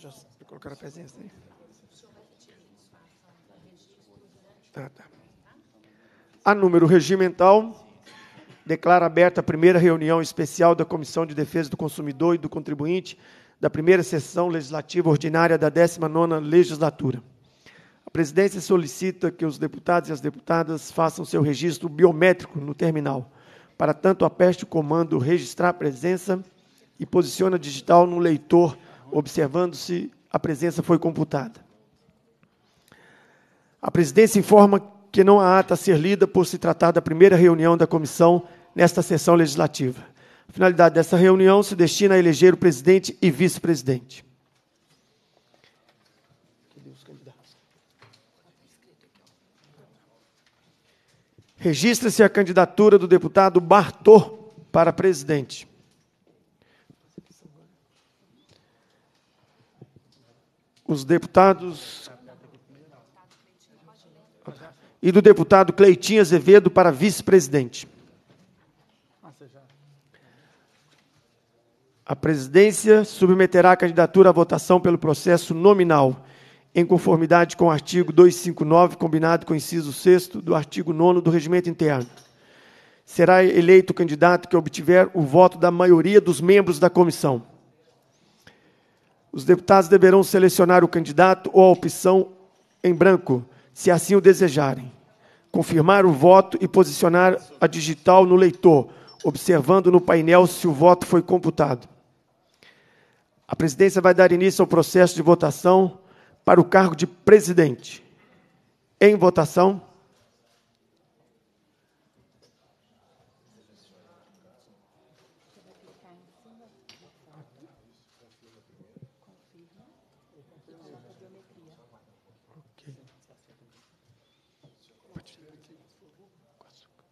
já colocaram a presença aí. tá. A número regimental declara aberta a primeira reunião especial da Comissão de Defesa do Consumidor e do Contribuinte da primeira sessão legislativa ordinária da 19ª legislatura. A presidência solicita que os deputados e as deputadas façam seu registro biométrico no terminal. Para tanto, aperte o comando registrar a presença e posiciona digital no leitor observando-se, a presença foi computada. A presidência informa que não há ata a ser lida por se tratar da primeira reunião da comissão nesta sessão legislativa. A finalidade dessa reunião se destina a eleger o presidente e vice-presidente. Registra-se a candidatura do deputado Bartô para presidente. os deputados. E do deputado Cleitinho Azevedo para vice-presidente. A presidência submeterá a candidatura à votação pelo processo nominal, em conformidade com o artigo 259, combinado com o inciso 6 do artigo 9 do regimento interno. Será eleito o candidato que obtiver o voto da maioria dos membros da comissão. Os deputados deverão selecionar o candidato ou a opção em branco, se assim o desejarem. Confirmar o voto e posicionar a digital no leitor, observando no painel se o voto foi computado. A presidência vai dar início ao processo de votação para o cargo de presidente. Em votação. Ok. Pode aqui, por favor. Com açúcar.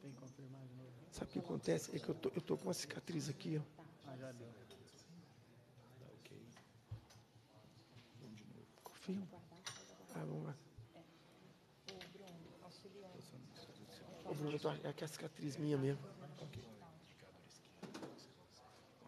Tem que confirmar de novo. Sabe o que acontece? É que eu tô, eu tô com uma cicatriz aqui, ó. Ah, já deu. Tá ok. Vamos de novo. Confirma. Ah, vamos lá. Ô, Bruno, auxiliar. Ô, Bruno, é a cicatriz minha mesmo.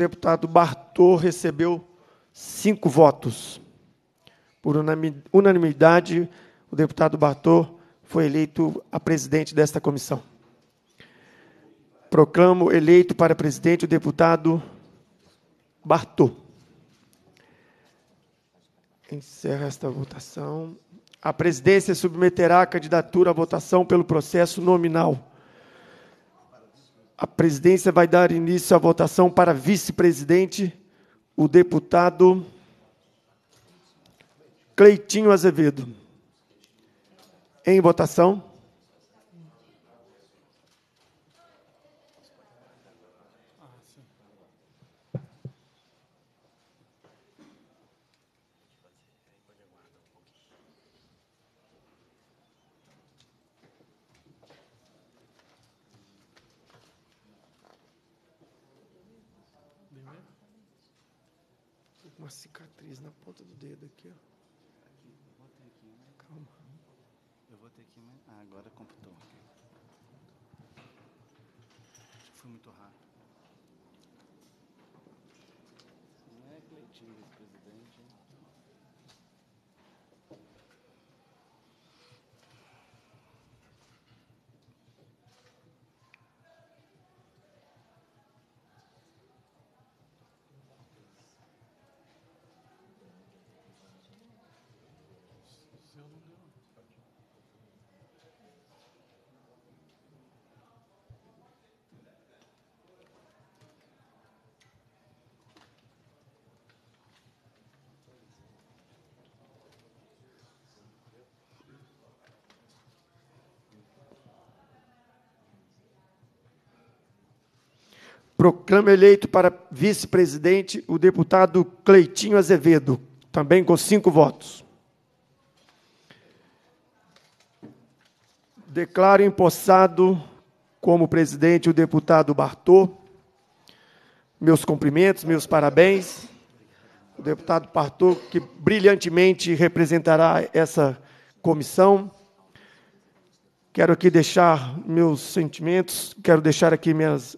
deputado Bartô recebeu cinco votos. Por unanimidade, o deputado Bartô foi eleito a presidente desta comissão. Proclamo eleito para presidente o deputado Bartô. Encerra esta votação. A presidência submeterá a candidatura à votação pelo processo nominal a presidência vai dar início à votação para vice-presidente, o deputado Cleitinho Azevedo. Em votação. uma cicatriz na ponta do dedo aqui, ó. Aqui, vou ter aqui, né? Calma. Eu vou ter aqui, mas... Né? Ah, agora computou. Acho que foi muito rápido. Proclama eleito para vice-presidente o deputado Cleitinho Azevedo, também com cinco votos. Declaro empossado como presidente o deputado Bartô. Meus cumprimentos, meus parabéns. O deputado Bartô, que brilhantemente representará essa comissão. Quero aqui deixar meus sentimentos, quero deixar aqui minhas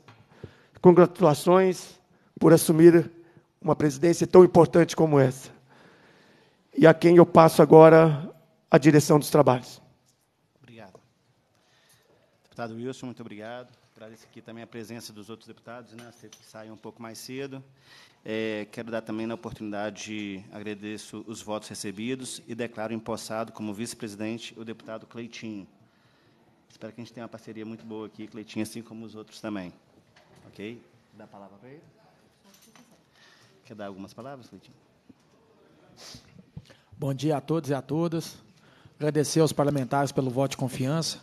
Congratulações por assumir uma presidência tão importante como essa. E a quem eu passo agora a direção dos trabalhos. Obrigado. Deputado Wilson, muito obrigado. Agradeço aqui também a presença dos outros deputados, né? que sair um pouco mais cedo. É, quero dar também a oportunidade agradeço os votos recebidos e declaro empossado como vice-presidente o deputado Cleitinho. Espero que a gente tenha uma parceria muito boa aqui, Cleitinho, assim como os outros também. Ok? Dá a palavra para ele. Quer dar algumas palavras, Leitinho? Bom dia a todos e a todas. Agradecer aos parlamentares pelo voto de confiança.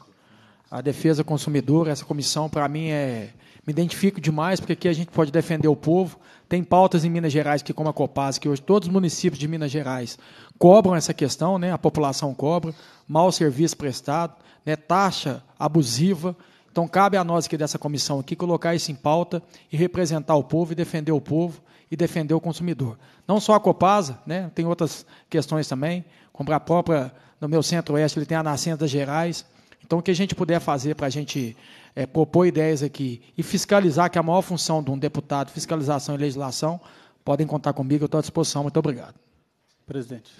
A defesa consumidora, essa comissão, para mim, é me identifico demais, porque aqui a gente pode defender o povo. Tem pautas em Minas Gerais, que como a Copaz, que hoje todos os municípios de Minas Gerais cobram essa questão, né? a população cobra, mau serviço prestado, né? taxa abusiva. Então cabe a nós aqui dessa comissão aqui colocar isso em pauta e representar o povo e defender o povo e defender o consumidor. Não só a Copasa, né? tem outras questões também, como a própria, no meu centro-oeste, ele tem a Nascenda Gerais. Então, o que a gente puder fazer para a gente é, propor ideias aqui e fiscalizar, que é a maior função de um deputado, fiscalização e legislação, podem contar comigo, eu estou à disposição. Muito obrigado. Presidente.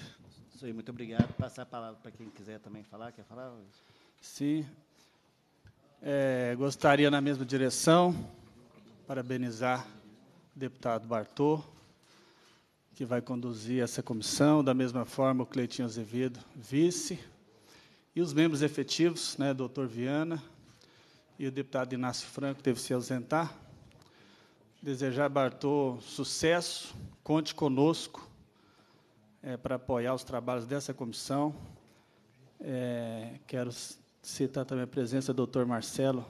Sim, muito obrigado. Passar a palavra para quem quiser também falar. Quer falar? Sim. É, gostaria, na mesma direção, parabenizar o deputado Bartô, que vai conduzir essa comissão, da mesma forma o Cleitinho Azevedo, vice, e os membros efetivos, né, doutor Viana e o deputado Inácio Franco, que teve que se ausentar. Desejar, Bartô, sucesso, conte conosco é, para apoiar os trabalhos dessa comissão. É, quero citar também a presença do Dr. Marcelo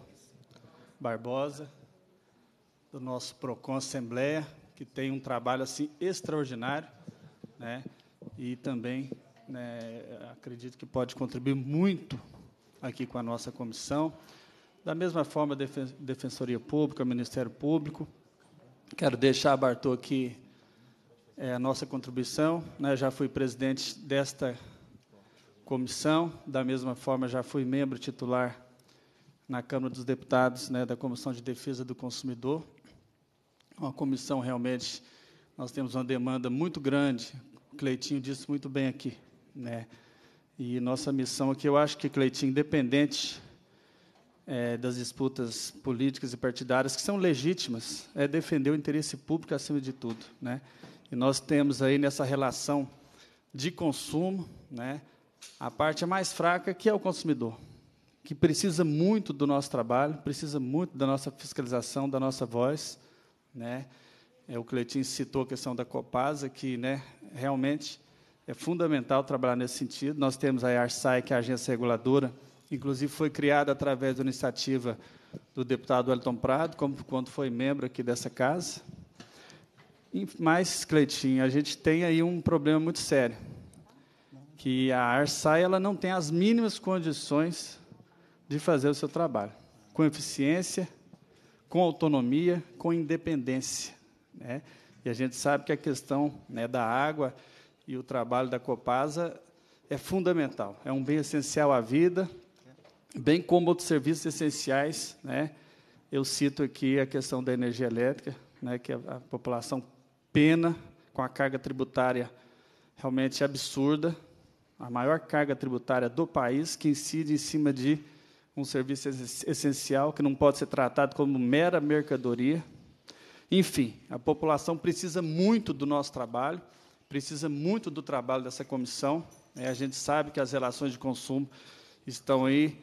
Barbosa, do nosso PROCON Assembleia, que tem um trabalho assim extraordinário, né? E também, né, acredito que pode contribuir muito aqui com a nossa comissão. Da mesma forma, a Defensoria Pública, Ministério Público. Quero deixar, Bartô, aqui é, a nossa contribuição. Né? Já fui presidente desta comissão, da mesma forma já fui membro titular na Câmara dos Deputados, né, da Comissão de Defesa do Consumidor. Uma comissão realmente nós temos uma demanda muito grande. O Cleitinho disse muito bem aqui, né? E nossa missão aqui, eu acho que Cleitinho, independente é, das disputas políticas e partidárias que são legítimas, é defender o interesse público acima de tudo, né? E nós temos aí nessa relação de consumo, né? a parte mais fraca, é que é o consumidor, que precisa muito do nosso trabalho, precisa muito da nossa fiscalização, da nossa voz. Né? É, o Cleitinho citou a questão da Copasa, que né, realmente é fundamental trabalhar nesse sentido. Nós temos a ARSAI, que é a agência reguladora, inclusive foi criada através da iniciativa do deputado Elton Prado, como, quando foi membro aqui dessa casa. Mas, Cleitinho, a gente tem aí um problema muito sério que a ARSAI ela não tem as mínimas condições de fazer o seu trabalho, com eficiência, com autonomia, com independência. Né? E a gente sabe que a questão né, da água e o trabalho da Copasa é fundamental, é um bem essencial à vida, bem como outros serviços essenciais. Né? Eu cito aqui a questão da energia elétrica, né, que a, a população pena com a carga tributária realmente absurda, a maior carga tributária do país, que incide em cima de um serviço essencial que não pode ser tratado como mera mercadoria. Enfim, a população precisa muito do nosso trabalho, precisa muito do trabalho dessa comissão. É, a gente sabe que as relações de consumo estão aí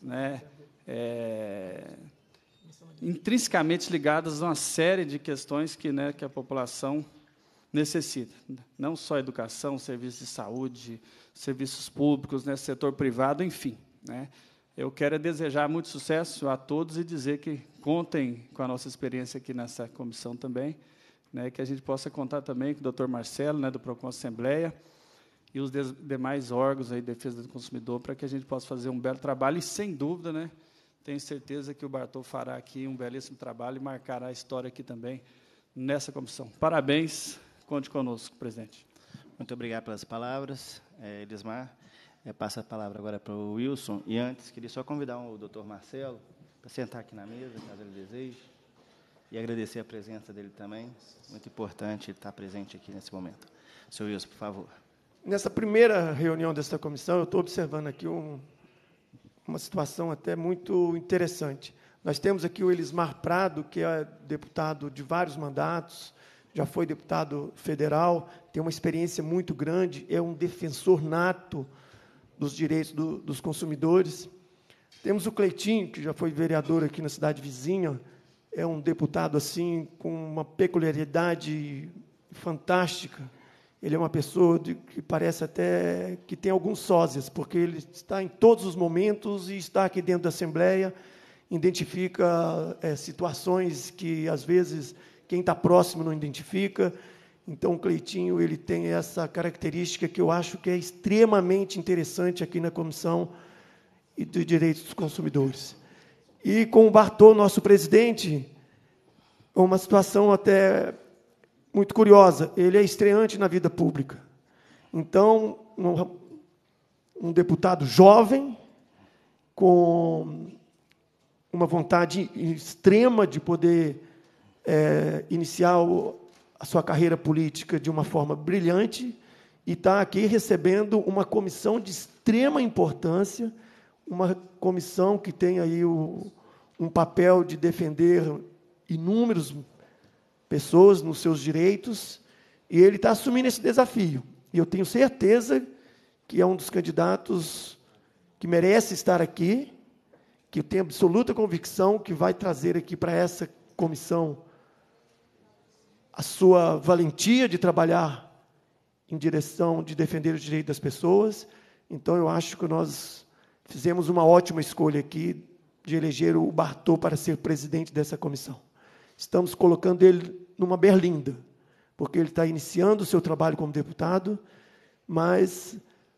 né, é, intrinsecamente ligadas a uma série de questões que, né, que a população necessita. Não só educação, serviços de saúde, serviços públicos, né, setor privado, enfim. Né. Eu quero é desejar muito sucesso a todos e dizer que contem com a nossa experiência aqui nessa comissão também, né, que a gente possa contar também com o doutor Marcelo, né, do PROCON Assembleia, e os de demais órgãos aí de defesa do consumidor, para que a gente possa fazer um belo trabalho e, sem dúvida, né, tenho certeza que o Bartol fará aqui um belíssimo trabalho e marcará a história aqui também nessa comissão. Parabéns Conte conosco, presidente. Muito obrigado pelas palavras, é, Elismar. É, passa a palavra agora para o Wilson. E antes, queria só convidar o doutor Marcelo para sentar aqui na mesa, caso ele deseje. E agradecer a presença dele também. Muito importante estar presente aqui nesse momento. Senhor Wilson, por favor. Nessa primeira reunião desta comissão, eu estou observando aqui um, uma situação até muito interessante. Nós temos aqui o Elismar Prado, que é deputado de vários mandatos, já foi deputado federal, tem uma experiência muito grande, é um defensor nato dos direitos do, dos consumidores. Temos o Cleitinho, que já foi vereador aqui na cidade vizinha, é um deputado assim com uma peculiaridade fantástica. Ele é uma pessoa de, que parece até que tem alguns sósias, porque ele está em todos os momentos e está aqui dentro da Assembleia, identifica é, situações que, às vezes, quem está próximo não identifica. Então, o Cleitinho ele tem essa característica que eu acho que é extremamente interessante aqui na Comissão de Direitos dos Consumidores. E com o Bartô, nosso presidente, é uma situação até muito curiosa. Ele é estreante na vida pública. Então, um, um deputado jovem, com uma vontade extrema de poder é, iniciar a sua carreira política de uma forma brilhante e está aqui recebendo uma comissão de extrema importância, uma comissão que tem aí o, um papel de defender inúmeras pessoas nos seus direitos, e ele está assumindo esse desafio. E eu tenho certeza que é um dos candidatos que merece estar aqui, que eu tenho absoluta convicção que vai trazer aqui para essa comissão a sua valentia de trabalhar em direção de defender os direitos das pessoas. Então, eu acho que nós fizemos uma ótima escolha aqui de eleger o Bartô para ser presidente dessa comissão. Estamos colocando ele numa berlinda, porque ele está iniciando o seu trabalho como deputado, mas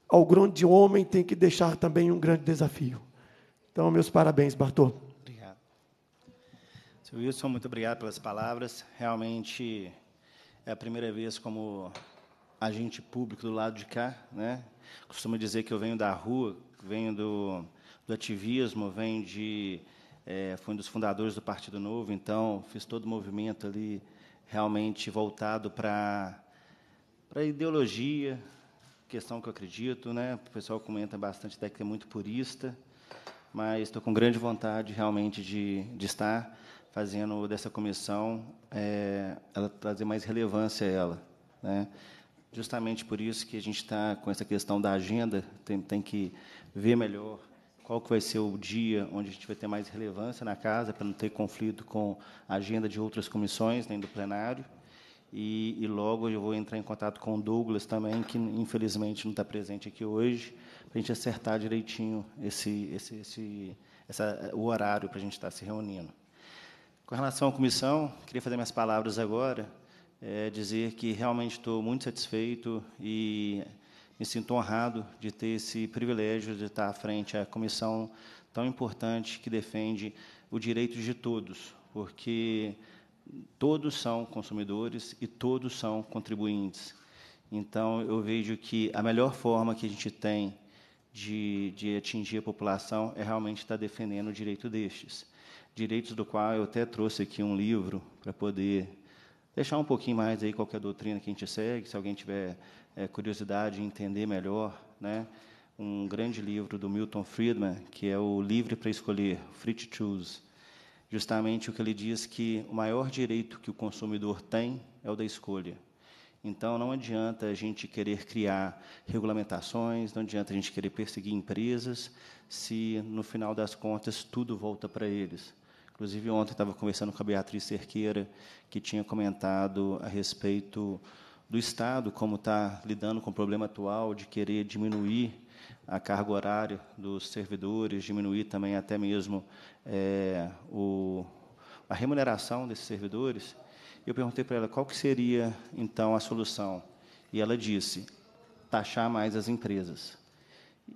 ao grande homem tem que deixar também um grande desafio. Então, meus parabéns, Bartô. Sr. Wilson, muito obrigado pelas palavras. Realmente é a primeira vez como agente público do lado de cá. Né? Costumo dizer que eu venho da rua, venho do, do ativismo, venho de. É, fui um dos fundadores do Partido Novo, então fiz todo o movimento ali realmente voltado para a ideologia, questão que eu acredito, né? O pessoal comenta bastante até que é muito purista, mas estou com grande vontade realmente de, de estar fazendo dessa comissão é, ela trazer mais relevância a ela. Né? Justamente por isso que a gente está com essa questão da agenda, tem, tem que ver melhor qual que vai ser o dia onde a gente vai ter mais relevância na casa, para não ter conflito com a agenda de outras comissões, nem do plenário. E, e, logo eu vou entrar em contato com o Douglas também, que infelizmente não está presente aqui hoje, para a gente acertar direitinho esse, esse, esse, essa, o horário para a gente estar tá se reunindo. Com relação à comissão, queria fazer minhas palavras agora, é, dizer que realmente estou muito satisfeito e me sinto honrado de ter esse privilégio de estar à frente à comissão tão importante que defende o direito de todos, porque todos são consumidores e todos são contribuintes. Então, eu vejo que a melhor forma que a gente tem de, de atingir a população é realmente estar defendendo o direito destes direitos do qual eu até trouxe aqui um livro para poder deixar um pouquinho mais aí qualquer doutrina que a gente segue, se alguém tiver é, curiosidade em entender melhor, né? Um grande livro do Milton Friedman, que é o Livre para Escolher, Free to Choose. Justamente o que ele diz que o maior direito que o consumidor tem é o da escolha. Então, não adianta a gente querer criar regulamentações, não adianta a gente querer perseguir empresas, se no final das contas tudo volta para eles. Inclusive, ontem estava conversando com a Beatriz Cerqueira, que tinha comentado a respeito do Estado, como está lidando com o problema atual de querer diminuir a carga horária dos servidores, diminuir também até mesmo é, o, a remuneração desses servidores. Eu perguntei para ela qual que seria, então, a solução. E ela disse, taxar mais as empresas.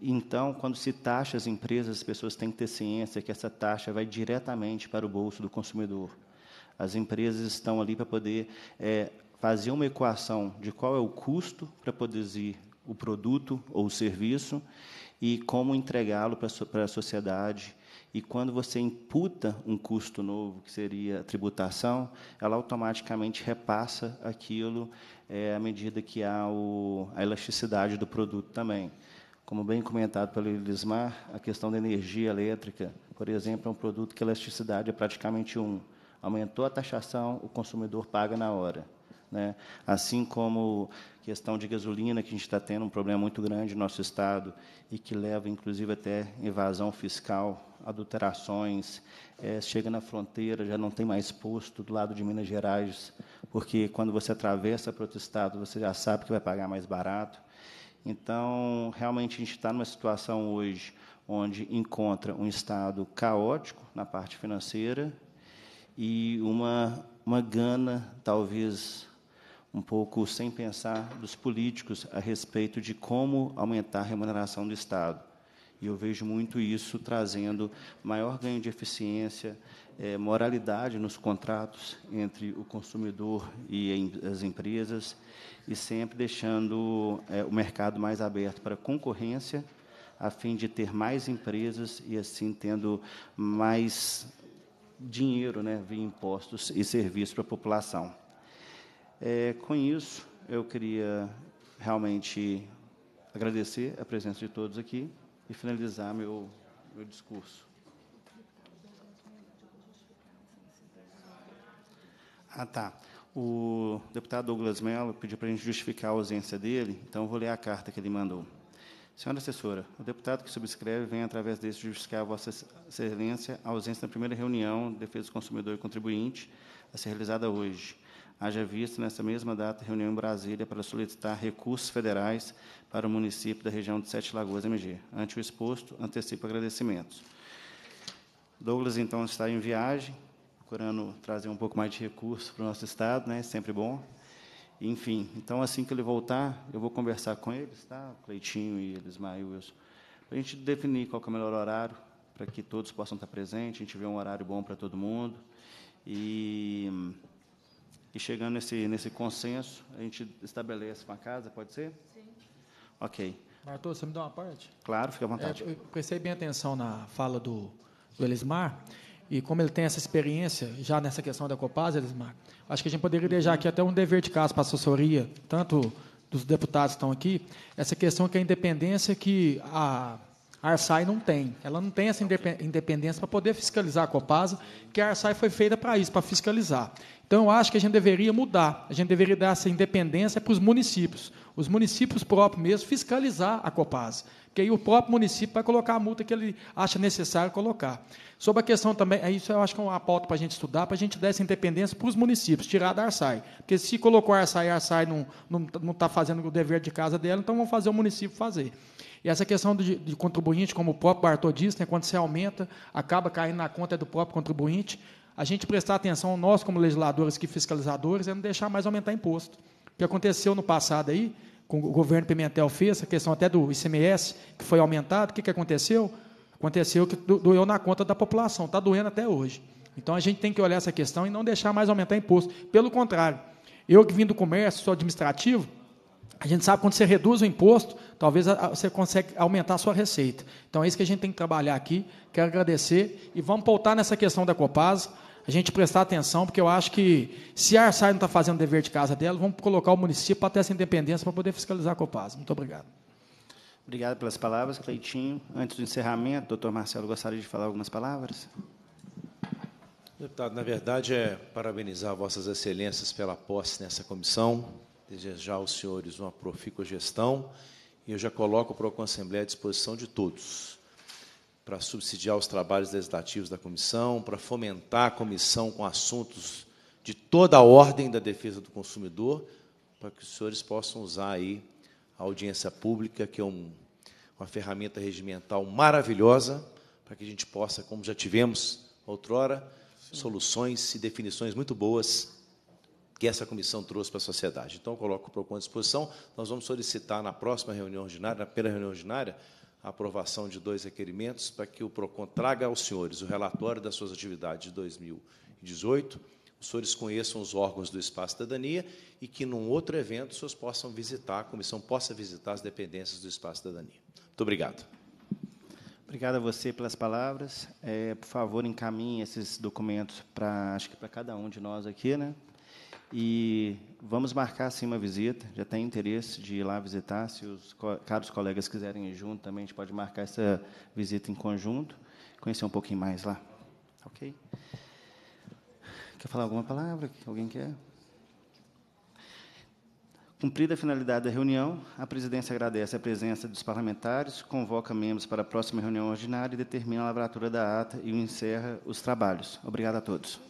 Então, quando se taxa as empresas, as pessoas têm que ter ciência que essa taxa vai diretamente para o bolso do consumidor. As empresas estão ali para poder é, fazer uma equação de qual é o custo para produzir o produto ou o serviço e como entregá-lo para, a sociedade. E quando você imputa um custo novo, que seria a tributação, ela automaticamente repassa aquilo é, à medida que há o, a elasticidade do produto também. Como bem comentado pelo Lismar, a questão da energia elétrica, por exemplo, é um produto que a elasticidade é praticamente Um. Aumentou a taxação, o consumidor paga na hora. Né? Assim como a questão de gasolina, que a gente está tendo um problema muito grande no nosso Estado e que leva, inclusive, até evasão fiscal, adulterações, é, chega na fronteira, já não tem mais posto do lado de Minas Gerais, porque quando você atravessa para outro Estado, você já sabe que vai pagar mais barato. Então, realmente, a gente está numa situação hoje onde encontra um Estado caótico na parte financeira e uma, uma gana, talvez um pouco sem pensar, dos políticos a respeito de como aumentar a remuneração do Estado. E eu vejo muito isso trazendo maior ganho de eficiência, é, moralidade nos contratos entre o consumidor e as empresas, e sempre deixando é, o mercado mais aberto para concorrência, a fim de ter mais empresas e, assim, tendo mais dinheiro né, via impostos e serviços para a população. É, com isso, eu queria realmente agradecer a presença de todos aqui e finalizar meu, meu discurso. Ah, tá. O deputado Douglas Mello pediu para a gente justificar a ausência dele, então vou ler a carta que ele mandou. Senhora assessora, o deputado que subscreve vem, através desse, justificar a Vossa Excelência a ausência da primeira reunião de Defesa do Consumidor e Contribuinte a ser realizada hoje, haja vista nessa mesma data reunião em Brasília para solicitar recursos federais para o município da região de Sete Lagoas MG. Ante o exposto, antecipo agradecimentos. Douglas, então, está em viagem, procurando trazer um pouco mais de recursos para o nosso Estado, né? sempre bom. Enfim, então, assim que ele voltar, eu vou conversar com eles, tá? O Cleitinho e Elismael e Wilson, para a gente definir qual é o melhor horário, para que todos possam estar presentes, a gente vê um horário bom para todo mundo. E e chegando nesse, nesse consenso, a gente estabelece uma casa, pode ser? Sim. Ok. Bartô, você me dá uma parte? Claro, fica à vontade. É, eu prestei bem atenção na fala do, do Elismar, e como ele tem essa experiência já nessa questão da Copasa, Elismar, acho que a gente poderia deixar aqui até um dever de casa para a assessoria, tanto dos deputados que estão aqui, essa questão que é a independência que a a Arsai não tem. Ela não tem essa independência para poder fiscalizar a Copasa, que a Arsai foi feita para isso, para fiscalizar. Então, eu acho que a gente deveria mudar, a gente deveria dar essa independência para os municípios, os municípios próprios mesmo fiscalizar a Copasa, porque aí o próprio município vai colocar a multa que ele acha necessário colocar. Sobre a questão também, é isso eu acho que é uma pauta para a gente estudar, para a gente dar essa independência para os municípios, tirar da Arsai. Porque se colocou a Arsai e a Arsai não está fazendo o dever de casa dela, então vamos fazer o município fazer. E essa questão de, de contribuinte, como o próprio Bartô disse, né, quando se aumenta, acaba caindo na conta do próprio contribuinte. A gente prestar atenção, nós como legisladores que fiscalizadores, é não deixar mais aumentar imposto. O que aconteceu no passado aí, com o governo Pimentel fez, a questão até do ICMS, que foi aumentado, o que, que aconteceu? Aconteceu que doeu na conta da população, está doendo até hoje. Então a gente tem que olhar essa questão e não deixar mais aumentar imposto. Pelo contrário, eu que vim do comércio, sou administrativo, a gente sabe quando você reduz o imposto, talvez você consegue aumentar a sua receita. Então é isso que a gente tem que trabalhar aqui. Quero agradecer e vamos voltar nessa questão da Copasa. A gente prestar atenção, porque eu acho que se a Arsai não está fazendo o dever de casa dela, vamos colocar o município até essa independência para poder fiscalizar a Copasa. Muito obrigado. Obrigado pelas palavras, Cleitinho. Antes do encerramento, doutor Marcelo, gostaria de falar algumas palavras? Deputado, na verdade é parabenizar Vossas Excelências pela posse nessa comissão desejar aos senhores uma profícua gestão e eu já coloco para Procon Assembleia à disposição de todos para subsidiar os trabalhos legislativos da comissão, para fomentar a comissão com assuntos de toda a ordem da defesa do consumidor, para que os senhores possam usar aí a audiência pública, que é um, uma ferramenta regimental maravilhosa, para que a gente possa, como já tivemos outrora, Sim. soluções e definições muito boas que essa comissão trouxe para a sociedade. Então, eu coloco o PROCON à disposição. Nós vamos solicitar na próxima reunião ordinária, na primeira reunião ordinária, a aprovação de dois requerimentos para que o PROCON traga aos senhores o relatório das suas atividades de 2018, os senhores conheçam os órgãos do Espaço Cidadania e que, num outro evento, os senhores possam visitar, a comissão possa visitar as dependências do Espaço Cidadania. Muito obrigado. Obrigado a você pelas palavras. É, por favor, encaminhe esses documentos para, acho que para cada um de nós aqui, né? E vamos marcar assim uma visita. Já tem interesse de ir lá visitar. Se os co caros colegas quiserem ir junto também, a gente pode marcar essa visita em conjunto. Conhecer um pouquinho mais lá. Ok? Quer falar alguma palavra? Alguém quer? Cumprida a finalidade da reunião, a presidência agradece a presença dos parlamentares, convoca membros para a próxima reunião ordinária e determina a lavratura da ata e encerra os trabalhos. Obrigado a todos.